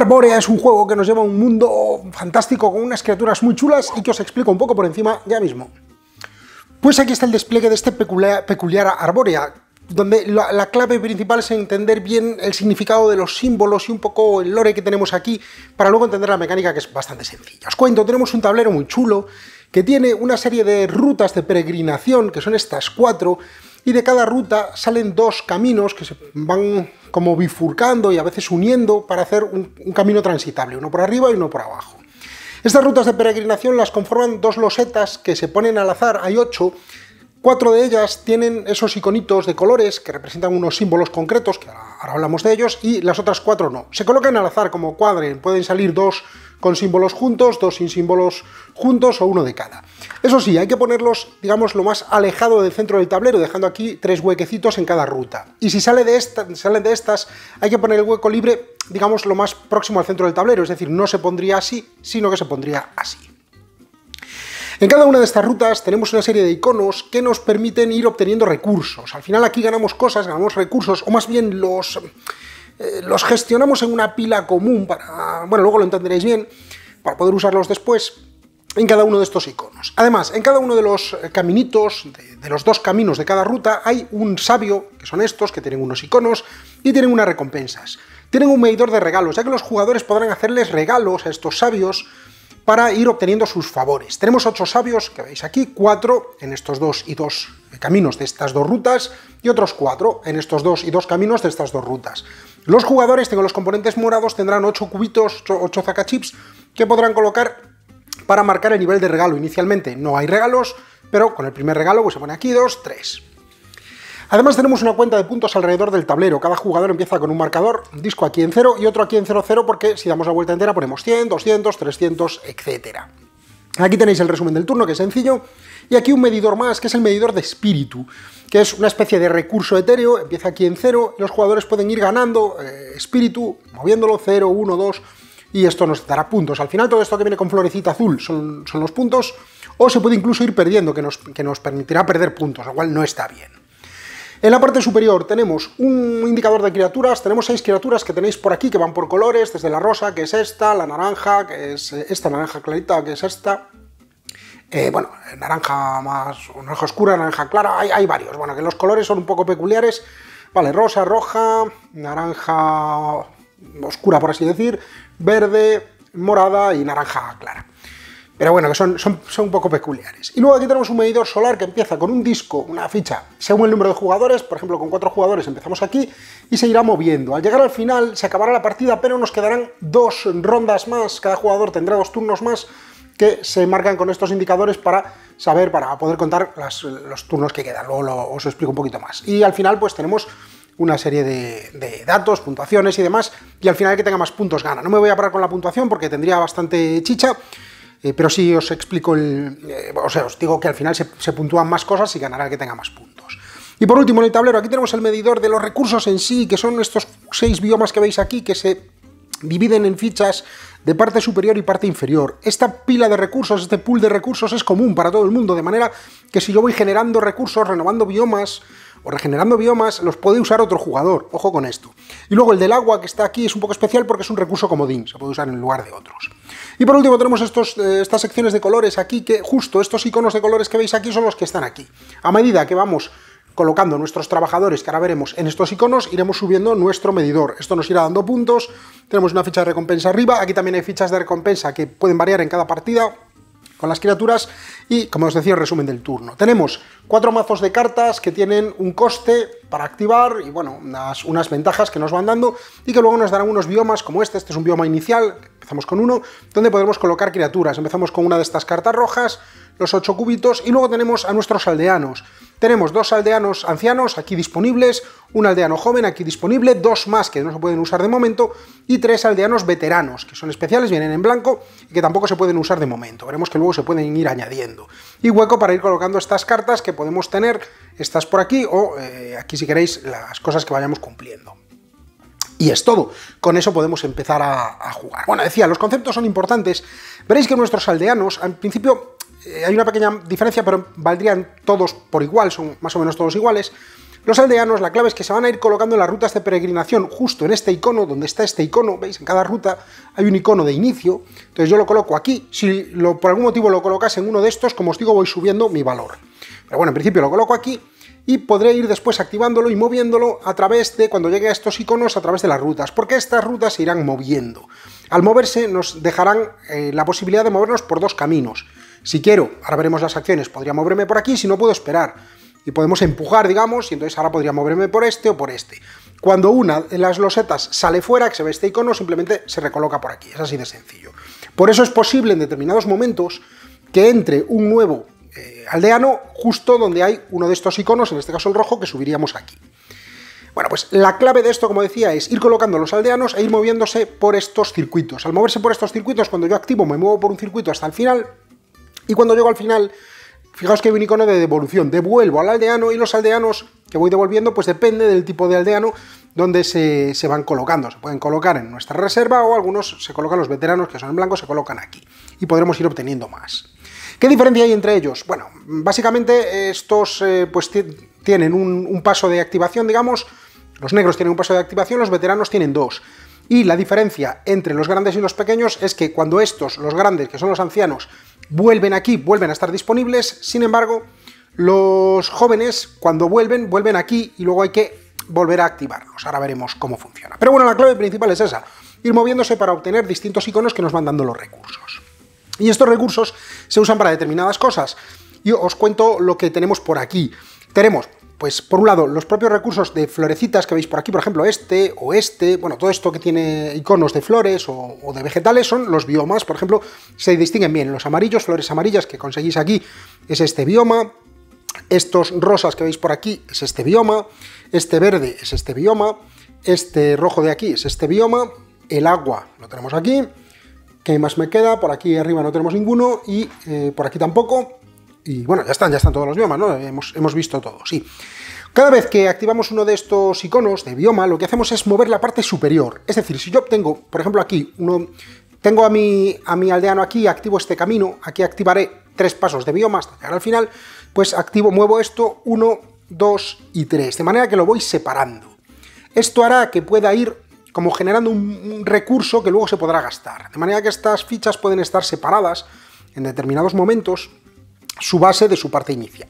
Arborea es un juego que nos lleva a un mundo fantástico con unas criaturas muy chulas y que os explico un poco por encima ya mismo. Pues aquí está el despliegue de este peculiar, peculiar donde la, la, clave principal es entender bien el significado de los símbolos y un poco el lore que tenemos aquí, para luego entender la mecánica que es bastante sencilla. Os cuento, tenemos un tablero muy chulo que tiene una serie de rutas de peregrinación, que son estas cuatro, y de cada ruta salen dos caminos que se van como bifurcando y a veces uniendo para hacer un, camino transitable, uno por arriba y uno por abajo. Estas rutas de peregrinación las conforman dos losetas que se ponen al azar, hay ocho, Cuatro de ellas tienen esos iconitos de colores que representan unos símbolos concretos, que ahora hablamos de ellos, y las otras cuatro no. Se colocan al azar como cuadren, pueden salir dos con símbolos juntos, dos sin símbolos juntos o uno de cada. Eso sí, hay que ponerlos, digamos, lo más alejado del centro del tablero, dejando aquí tres huequecitos en cada ruta. Y si sale de esta, salen de estas, hay que poner el hueco libre, digamos, lo más próximo al centro del tablero, es decir, no se pondría así, sino que se pondría así. En cada una de estas rutas tenemos una serie de iconos que nos permiten ir obteniendo recursos. Al final aquí ganamos cosas, ganamos recursos, o más bien los, eh, los gestionamos en una pila común para... Bueno, luego lo entenderéis bien, para poder usarlos después en cada uno de estos iconos. Además, en cada uno de los eh, caminitos, de, de, los dos caminos de cada ruta, hay un sabio, que son estos, que tienen unos iconos y tienen unas recompensas. Tienen un medidor de regalos, ya que los jugadores podrán hacerles regalos a estos sabios para ir obteniendo sus favores. Tenemos ocho sabios, que veis aquí, cuatro en estos dos y dos caminos de estas dos rutas, y otros cuatro en estos dos y dos caminos de estas dos rutas. Los jugadores, tengo los componentes morados, tendrán ocho cubitos, ocho zacachips, que podrán colocar para marcar el nivel de regalo. Inicialmente no hay regalos, pero con el primer regalo pues se pone aquí dos, tres. Además tenemos una cuenta de puntos alrededor del tablero. Cada jugador empieza con un marcador, un disco aquí en 0 y otro aquí en 0, 0 porque si damos la vuelta entera ponemos 100, 200, 300, etc. Aquí tenéis el resumen del turno, que es sencillo. Y aquí un medidor más, que es el medidor de espíritu, que es una especie de recurso etéreo, empieza aquí en 0, los jugadores pueden ir ganando eh, espíritu, moviéndolo 0, 1, 2, y esto nos dará puntos. Al final todo esto que viene con florecita azul son, son los puntos, o se puede incluso ir perdiendo, que nos, que nos permitirá perder puntos, lo cual no está bien. En la parte superior tenemos un indicador de criaturas, tenemos seis criaturas que tenéis por aquí que van por colores, desde la rosa, que es esta, la naranja, que es eh, esta naranja clarita, que es esta, eh, bueno, naranja más, naranja oscura, naranja clara, hay, hay, varios, bueno, que los colores son un poco peculiares, vale, rosa, roja, naranja oscura, por así decir, verde, morada y naranja clara. Pero bueno, que son, son, un poco peculiares. Y luego aquí tenemos un medidor solar que empieza con un disco, una ficha, según el número de jugadores. Por ejemplo, con cuatro jugadores empezamos aquí y se irá moviendo. Al llegar al final se acabará la partida, pero nos quedarán dos rondas más. Cada jugador tendrá dos turnos más que se marcan con estos indicadores para saber, para poder contar los turnos que quedan. Luego os explico un poquito más. Y al final pues tenemos una serie de, de, datos, puntuaciones y demás, y al final el que tenga más puntos gana. No me voy a parar con la puntuación porque tendría bastante chicha, eh, pero sí os explico, eh, o sea, os digo que al final se, se puntúan más cosas y ganará el que tenga más puntos. Y por último, en el tablero, aquí tenemos el medidor de los recursos en sí, que son estos seis biomas que veis aquí, que se dividen en fichas de parte superior y parte inferior. Esta pila de recursos, este pool de recursos es común para todo el mundo, de manera que si yo voy generando recursos, renovando biomas o regenerando biomas, los puede usar otro jugador, ojo con esto. Y luego el del agua que está aquí es un poco especial porque es un recurso comodín, se puede usar en lugar de otros. Y por último tenemos estos, eh, estas secciones de colores aquí, que justo estos iconos de colores que veis aquí son los que están aquí. A medida que vamos colocando nuestros trabajadores, que ahora veremos en estos iconos, iremos subiendo nuestro medidor. Esto nos irá dando puntos, tenemos una ficha de recompensa arriba, aquí también hay fichas de recompensa que pueden variar en cada partida, con las criaturas y, como os decía, el resumen del turno. Tenemos cuatro mazos de cartas que tienen un coste para activar y, bueno, unas, ventajas que nos van dando y que luego nos darán unos biomas como este. Este es un bioma inicial, empezamos con uno, donde podemos colocar criaturas. Empezamos con una de estas cartas rojas, los 8 cubitos, y luego tenemos a nuestros aldeanos. Tenemos dos aldeanos ancianos aquí disponibles, un aldeano joven aquí disponible, dos más que no se pueden usar de momento, y tres aldeanos veteranos, que son especiales, vienen en blanco y que tampoco se pueden usar de momento. Veremos que luego se pueden ir añadiendo. Y hueco para ir colocando estas cartas que podemos tener, estas por aquí, o eh, aquí si queréis las cosas que vayamos cumpliendo. Y es todo. Con eso podemos empezar a, a, jugar. Bueno, decía, los conceptos son importantes. Veréis que nuestros aldeanos, al principio, eh, hay una pequeña diferencia, pero valdrían todos por igual, son más o menos todos iguales. Los aldeanos, la clave es que se van a ir colocando en las rutas de peregrinación, justo en este icono, donde está este icono, veis, en cada ruta hay un icono de inicio, entonces yo lo coloco aquí, si por algún motivo lo colocas en uno de estos, como os digo, voy subiendo mi valor. Pero bueno, en principio lo coloco aquí, y podré ir después activándolo y moviéndolo a través de, cuando llegue a estos iconos, a través de las rutas, porque estas rutas se irán moviendo. Al moverse nos dejarán eh, la posibilidad de movernos por dos caminos. Si quiero, ahora veremos las acciones, podría moverme por aquí, si no puedo esperar. Y podemos empujar, digamos, y entonces ahora podría moverme por este o por este. Cuando una de las losetas sale fuera, que se ve este icono, simplemente se recoloca por aquí. Es así de sencillo. Por eso es posible en determinados momentos que entre un nuevo eh, aldeano justo donde hay uno de estos iconos, en este caso el rojo, que subiríamos aquí. Bueno, pues la clave de esto, como decía, es ir colocando los aldeanos e ir moviéndose por estos circuitos. Al moverse por estos circuitos, cuando yo activo, me muevo por un circuito hasta el final, y cuando llego al final, fijaos que hay un icono de devolución. Devuelvo al aldeano y los aldeanos que voy devolviendo, pues depende del tipo de aldeano donde se, van colocando. Se pueden colocar en nuestra reserva o algunos se colocan los veteranos que son en blanco, se colocan aquí. Y podremos ir obteniendo más. ¿Qué diferencia hay entre ellos? Bueno, básicamente estos eh, pues tienen un paso de activación, digamos. Los negros tienen un paso de activación, los veteranos tienen dos. Y la diferencia entre los grandes y los pequeños es que cuando estos, los grandes, que son los ancianos, vuelven aquí, vuelven a estar disponibles, sin embargo, los jóvenes cuando vuelven, vuelven aquí y luego hay que volver a activarlos. Ahora veremos cómo funciona. Pero bueno, la clave principal es esa, ir moviéndose para obtener distintos iconos que nos van dando los recursos. Y estos recursos se usan para determinadas cosas. Y os cuento lo que tenemos por aquí. Tenemos pues por un lado, los propios recursos de florecitas que veis por aquí, por ejemplo, este o este, bueno, todo esto que tiene iconos de flores o, de vegetales son los biomas, por ejemplo, se distinguen bien. Los amarillos, flores amarillas que conseguís aquí es este bioma, estos rosas que veis por aquí es este bioma, este verde es este bioma, este rojo de aquí es este bioma, el agua lo tenemos aquí, ¿qué más me queda? Por aquí arriba no tenemos ninguno y eh, por aquí tampoco, y bueno, ya están, ya están todos los biomas, ¿no? Hemos, hemos visto todo, sí. Cada vez que activamos uno de estos iconos de bioma, lo que hacemos es mover la parte superior. Es decir, si yo obtengo, por ejemplo, aquí, uno, tengo a mi, a mi aldeano aquí, activo este camino, aquí activaré tres pasos de bioma hasta llegar al final, pues activo, muevo esto, uno, dos y tres. de manera que lo voy separando. Esto hará que pueda ir como generando un recurso que luego se podrá gastar, de manera que estas fichas pueden estar separadas en determinados momentos su base de su parte inicial.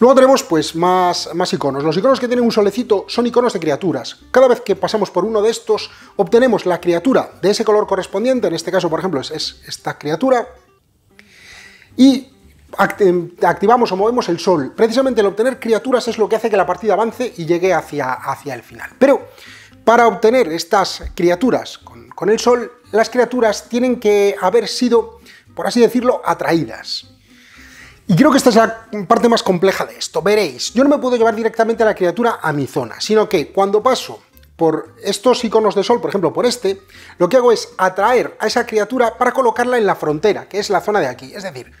Luego tenemos pues más, más iconos. Los iconos que tienen un solecito son iconos de criaturas. Cada vez que pasamos por uno de estos, obtenemos la criatura de ese color correspondiente. En este caso, por ejemplo, es, esta criatura. Y em, activamos o movemos el sol. Precisamente el obtener criaturas es lo que hace que la partida avance y llegue hacia, el final. Pero para obtener estas criaturas con el sol, las criaturas tienen que haber sido, por así decirlo, atraídas. Y creo que esta es la parte más compleja de esto. Veréis, yo no me puedo llevar directamente a la criatura a mi zona, sino que cuando paso por estos iconos de sol, por ejemplo por este, lo que hago es atraer a esa criatura para colocarla en la frontera, que es la zona de aquí. Es decir,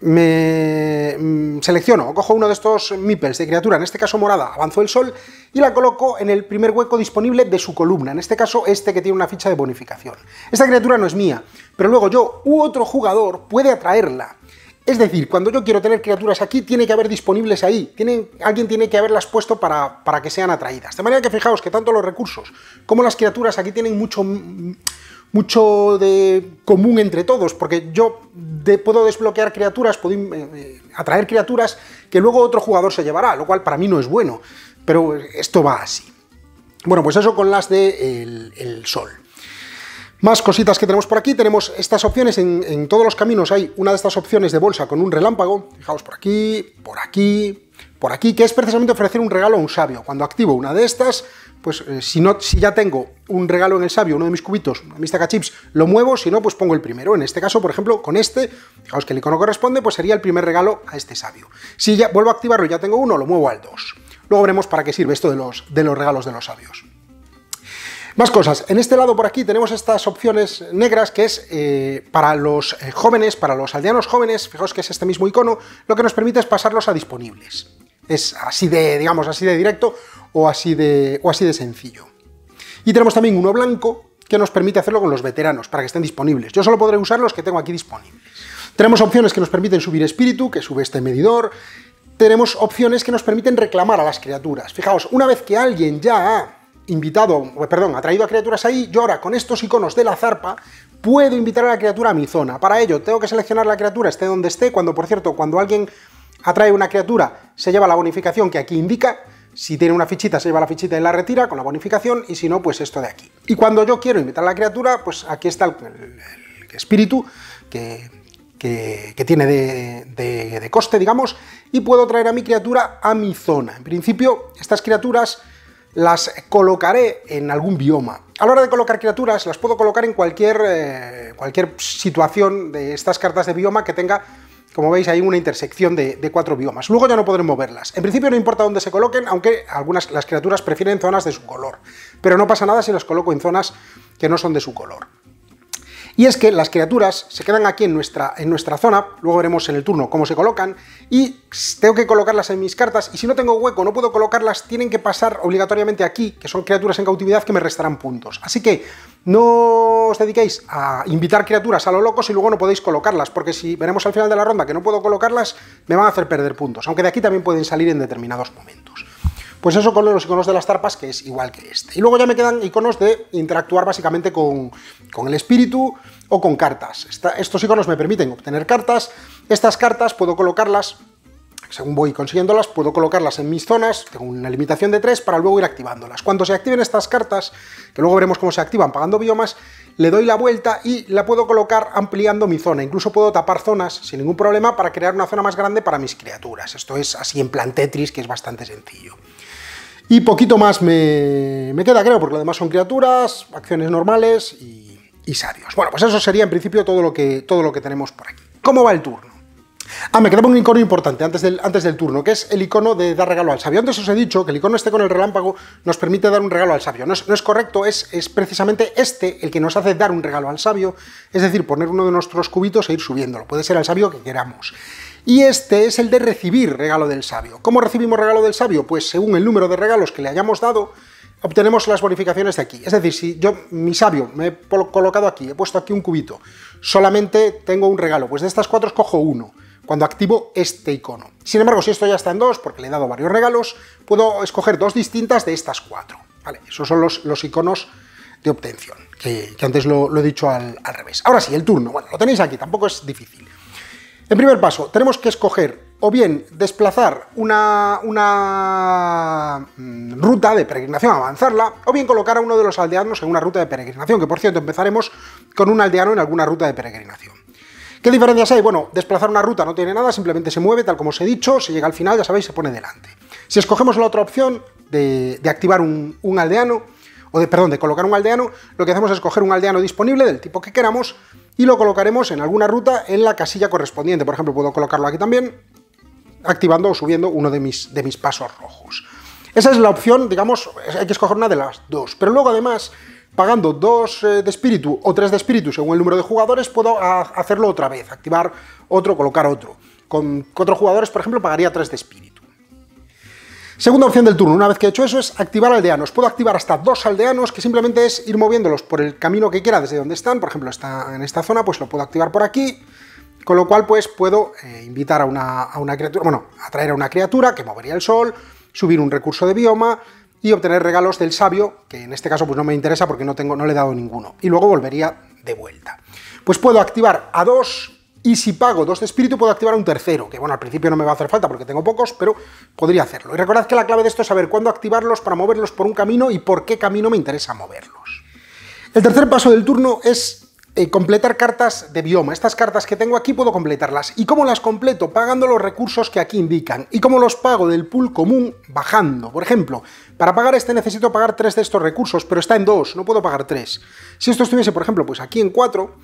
me mm, selecciono, cojo uno de estos meeples de criatura, en este caso morada, avanzó el sol, y la coloco en el primer hueco disponible de su columna, en este caso este que tiene una ficha de bonificación. Esta criatura no es mía, pero luego yo u otro jugador puede atraerla es decir, cuando yo quiero tener criaturas aquí, tiene que haber disponibles ahí. alguien tiene que haberlas puesto para, que sean atraídas. De manera que fijaos que tanto los recursos como las criaturas aquí tienen mucho, mucho de común entre todos, porque yo puedo desbloquear criaturas, puedo eh, eh, atraer criaturas que luego otro jugador se llevará, lo cual para mí no es bueno. Pero esto va así. Bueno, pues eso con las del de el sol. Más cositas que tenemos por aquí, tenemos estas opciones en, todos los caminos, hay una de estas opciones de bolsa con un relámpago, fijaos por aquí, por aquí, por aquí, que es precisamente ofrecer un regalo a un sabio. Cuando activo una de estas, pues eh, si, no, si ya tengo un regalo en el sabio, uno de mis cubitos, mis chips, lo muevo, si no, pues pongo el primero. En este caso, por ejemplo, con este, fijaos que el icono corresponde, pues sería el primer regalo a este sabio. Si ya vuelvo a activarlo y ya tengo uno, lo muevo al 2. Luego veremos para qué sirve esto de los, de los regalos de los sabios. Más cosas. En este lado por aquí tenemos estas opciones negras que es eh, para los eh, jóvenes, para los aldeanos jóvenes, fijaos que es este mismo icono, lo que nos permite es pasarlos a disponibles. Es así de, digamos, así de directo o así de, o así de sencillo. Y tenemos también uno blanco que nos permite hacerlo con los veteranos, para que estén disponibles. Yo solo podré usar los que tengo aquí disponibles. Tenemos opciones que nos permiten subir espíritu, que sube este medidor. Tenemos opciones que nos permiten reclamar a las criaturas. Fijaos, una vez que alguien ya ha invitado, perdón, atraído a criaturas ahí, yo ahora con estos iconos de la zarpa puedo invitar a la criatura a mi zona. Para ello tengo que seleccionar la criatura, esté donde esté, cuando por cierto, cuando alguien atrae una criatura, se lleva la bonificación que aquí indica, si tiene una fichita, se lleva la fichita y la retira con la bonificación, y si no, pues esto de aquí. Y cuando yo quiero invitar a la criatura, pues aquí está el, espíritu que, tiene de coste, digamos, y puedo traer a mi criatura a mi zona. En principio, estas criaturas las colocaré en algún bioma. A la hora de colocar criaturas, las puedo colocar en cualquier, eh, cualquier situación de estas cartas de bioma que tenga como veis ahí, una intersección de, de, cuatro biomas. Luego ya no podré moverlas. En principio no importa dónde se coloquen, aunque algunas las criaturas prefieren zonas de su color. Pero no pasa nada si las coloco en zonas que no son de su color. Y es que las criaturas se quedan aquí en nuestra, en nuestra zona, luego veremos en el turno cómo se colocan, y tengo que colocarlas en mis cartas, y si no tengo hueco, no puedo colocarlas, tienen que pasar obligatoriamente aquí, que son criaturas en cautividad que me restarán puntos. Así que no os dediquéis a invitar criaturas a lo locos y luego no podéis colocarlas, porque si veremos al final de la ronda que no puedo colocarlas, me van a hacer perder puntos, aunque de aquí también pueden salir en determinados momentos. Pues eso con los iconos de las tarpas, que es igual que este. Y luego ya me quedan iconos de interactuar básicamente con, con el espíritu o con cartas. estos iconos me permiten obtener cartas. Estas cartas puedo colocarlas según voy consiguiéndolas, puedo colocarlas en mis zonas, tengo una limitación de tres, para luego ir activándolas. Cuando se activen estas cartas, que luego veremos cómo se activan pagando biomas, le doy la vuelta y la puedo colocar ampliando mi zona. Incluso puedo tapar zonas sin ningún problema para crear una zona más grande para mis criaturas. Esto es así en plan Tetris, que es bastante sencillo. Y poquito más me, queda, creo, porque lo demás son criaturas, acciones normales y, y, Bueno, pues eso sería en principio todo lo que, todo lo que tenemos por aquí. ¿Cómo va el turno? Ah, me queda un icono importante antes del, antes del turno, que es el icono de dar regalo al sabio. Antes os he dicho que el icono este con el relámpago nos permite dar un regalo al sabio. No es, correcto, es, es, precisamente este el que nos hace dar un regalo al sabio, es decir, poner uno de nuestros cubitos e ir subiéndolo. Puede ser al sabio que queramos. Y este es el de recibir regalo del sabio. ¿Cómo recibimos regalo del sabio? Pues según el número de regalos que le hayamos dado, obtenemos las bonificaciones de aquí. Es decir, si yo, mi sabio, me he colocado aquí, he puesto aquí un cubito, solamente tengo un regalo, pues de estas cuatro escojo uno cuando activo este icono. Sin embargo, si esto ya está en dos, porque le he dado varios regalos, puedo escoger dos distintas de estas cuatro. Vale, esos son los, iconos de obtención, que, antes lo, he dicho al, revés. Ahora sí, el turno. Bueno, lo tenéis aquí, tampoco es difícil. En primer paso, tenemos que escoger o bien desplazar una, una, mm, ruta de peregrinación, avanzarla, o bien colocar a uno de los aldeanos en una ruta de peregrinación, que por cierto empezaremos con un aldeano en alguna ruta de peregrinación. ¿Qué diferencias hay? Bueno, desplazar una ruta no tiene nada, simplemente se mueve, tal como os he dicho, se llega al final, ya sabéis, se pone delante. Si escogemos la otra opción de, activar un, aldeano, o de, perdón, de colocar un aldeano, lo que hacemos es escoger un aldeano disponible del tipo que queramos y lo colocaremos en alguna ruta en la casilla correspondiente. Por ejemplo, puedo colocarlo aquí también, activando o subiendo uno de mis, de mis pasos rojos. Esa es la opción, digamos, hay que escoger una de las dos. Pero luego además pagando dos eh, de espíritu o tres de espíritu según el número de jugadores, puedo ah, hacerlo otra vez, activar otro, colocar otro. Con otros jugadores, por ejemplo, pagaría tres de espíritu. Segunda opción del turno, una vez que he hecho eso, es activar aldeanos. Puedo activar hasta dos aldeanos, que simplemente es ir moviéndolos por el camino que quiera desde donde están. Por ejemplo, está en esta zona, pues lo puedo activar por aquí. Con lo cual, pues puedo eh, invitar a una, a una criatura, bueno, atraer a una criatura que movería el sol, subir un recurso de bioma, y obtener regalos del sabio, que en este caso pues no me interesa porque no, tengo, no le he dado ninguno, y luego volvería de vuelta. Pues puedo activar a dos, y si pago dos de espíritu puedo activar un tercero, que bueno, al principio no me va a hacer falta porque tengo pocos, pero podría hacerlo. Y recordad que la clave de esto es saber cuándo activarlos para moverlos por un camino y por qué camino me interesa moverlos. El tercer paso del turno es eh, completar cartas de bioma. Estas cartas que tengo aquí puedo completarlas. ¿Y cómo las completo? Pagando los recursos que aquí indican. ¿Y cómo los pago del pool común? Bajando. Por ejemplo, para pagar este necesito pagar tres de estos recursos, pero está en dos, no puedo pagar tres. Si esto estuviese, por ejemplo, pues aquí en 4,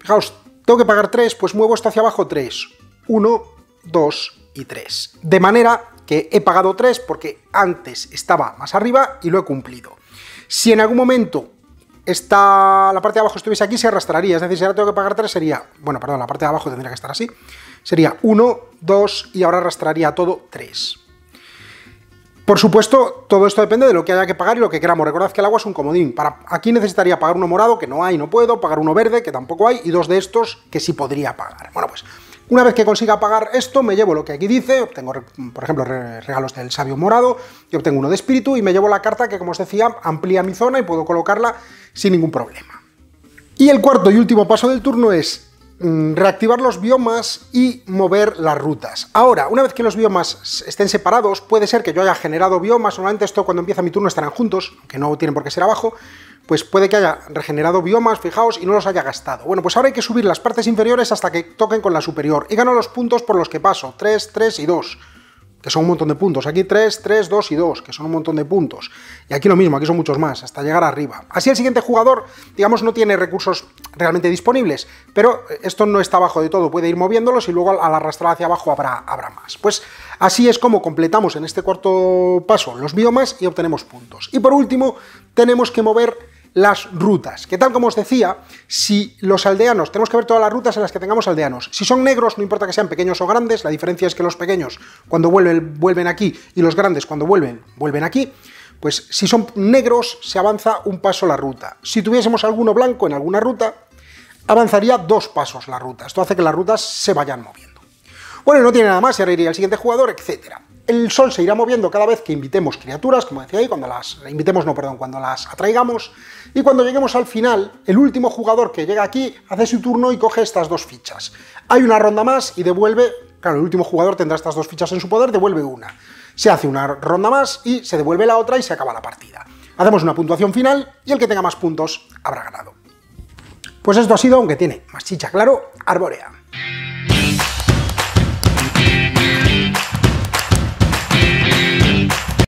fijaos, tengo que pagar tres, pues muevo esto hacia abajo 3. 1, 2 y 3. De manera que he pagado tres porque antes estaba más arriba y lo he cumplido. Si en algún momento esta, la parte de abajo estuviese aquí, se arrastraría. Es decir, si ahora tengo que pagar 3, sería. Bueno, perdón, la parte de abajo tendría que estar así. Sería 1, 2 y ahora arrastraría todo 3. Por supuesto, todo esto depende de lo que haya que pagar y lo que queramos. Recordad que el agua es un comodín. Para, aquí necesitaría pagar uno morado, que no hay, no puedo, pagar uno verde, que tampoco hay, y dos de estos que sí podría pagar. Bueno, pues una vez que consiga pagar esto, me llevo lo que aquí dice, obtengo, por ejemplo, regalos del sabio morado, y obtengo uno de espíritu, y me llevo la carta que, como os decía, amplía mi zona y puedo colocarla sin ningún problema. Y el cuarto y último paso del turno es Mm, reactivar los biomas y mover las rutas. Ahora, una vez que los biomas estén separados, puede ser que yo haya generado biomas, normalmente esto cuando empieza mi turno estarán juntos, que no tienen por qué ser abajo, pues puede que haya regenerado biomas, fijaos, y no los haya gastado. Bueno, pues ahora hay que subir las partes inferiores hasta que toquen con la superior, y gano los puntos por los que paso, 3, 3 y 2 que son un montón de puntos. Aquí 3, 3, 2 y 2, que son un montón de puntos. Y aquí lo mismo, aquí son muchos más, hasta llegar arriba. Así el siguiente jugador, digamos, no tiene recursos realmente disponibles, pero esto no está abajo de todo, puede ir moviéndolos y luego al arrastrar hacia abajo habrá, más. Pues así es como completamos en este cuarto paso los biomas y obtenemos puntos. Y por último, tenemos que mover las rutas. Que tal como os decía, si los aldeanos, tenemos que ver todas las rutas en las que tengamos aldeanos. Si son negros, no importa que sean pequeños o grandes, la diferencia es que los pequeños cuando vuelven, vuelven aquí y los grandes cuando vuelven, vuelven aquí. Pues si son negros, se avanza un paso la ruta. Si tuviésemos alguno blanco en alguna ruta, avanzaría dos pasos la ruta. Esto hace que las rutas se vayan moviendo. Bueno, no tiene nada más, se reiría el siguiente jugador, etcétera el Sol se irá moviendo cada vez que invitemos criaturas, como decía ahí, cuando las invitemos, no, perdón, cuando las atraigamos, y cuando lleguemos al final, el último jugador que llega aquí hace su turno y coge estas dos fichas. Hay una ronda más y devuelve, claro, el último jugador tendrá estas dos fichas en su poder, devuelve una. Se hace una ronda más y se devuelve la otra y se acaba la partida. Hacemos una puntuación final y el que tenga más puntos habrá ganado. Pues esto ha sido, aunque tiene más chicha claro, Arborea.